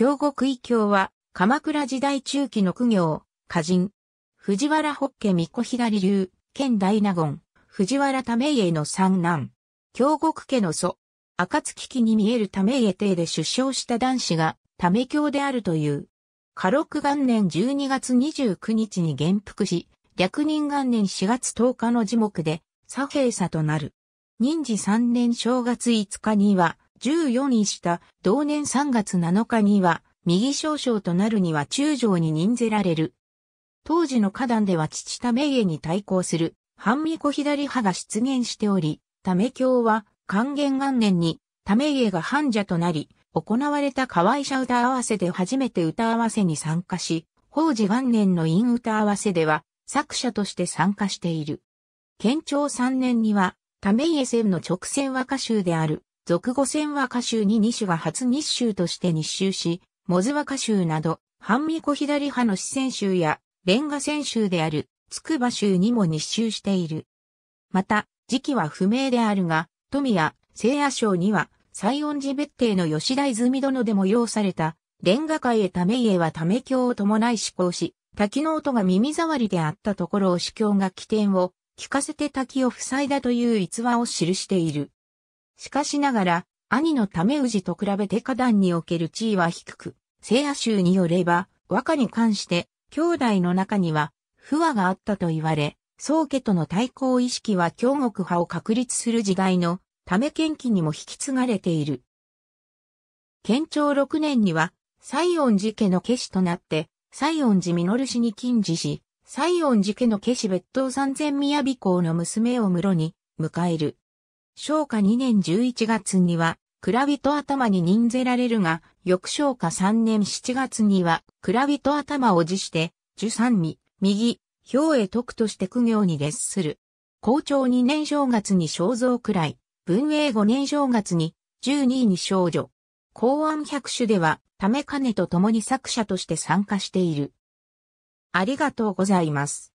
京極異京は、鎌倉時代中期の苦行、歌人。藤原北家三子左流、県大納言、藤原為家の三男。京極家の祖。赤月期に見える為家邸で出生した男子が、為京であるという。嘉禄元年12月29日に元服し、逆人元年4月10日の時刻で、左平佐となる。任時3年正月5日には、14位した同年3月7日には、右少将となるには中将に任ぜられる。当時の花壇では父ため家に対抗する、半身子左派が出現しており、ため教は、還元元年に、ため家が患者となり、行われた河合社歌合わせで初めて歌合わせに参加し、法事元年の陰歌合わせでは、作者として参加している。県庁3年には、ため家線の直線和歌集である、俗語戦和歌集に二種は初日集として日集し、モズ和歌集など、半巫女左派の四川集や、レンガ戦集である、つくば集にも日集している。また、時期は不明であるが、富や聖夜賞には、西音寺別邸の吉田泉殿でも要された、レンガ界へため家はため教を伴い施行し、滝の音が耳障りであったところを司教が起点を、聞かせて滝を塞いだという逸話を記している。しかしながら、兄のため氏と比べて下段における地位は低く、聖夜衆によれば、和歌に関して、兄弟の中には、不和があったと言われ、宗家との対抗意識は京国派を確立する時代の、ため献金にも引き継がれている。県長6年には、西恩寺家の家子となって、西恩寺実氏に近似し、西恩寺家の家子別当三千宮美公の娘を室に迎える。昭和2年11月には、蔵人頭に任ぜられるが、翌昭和3年7月には、蔵人頭を辞して、十三味、右、表へ徳として苦行に列する。校長2年正月に肖像くらい、文英5年正月に、12位に少女。公安百種では、ため金と共に作者として参加している。ありがとうございます。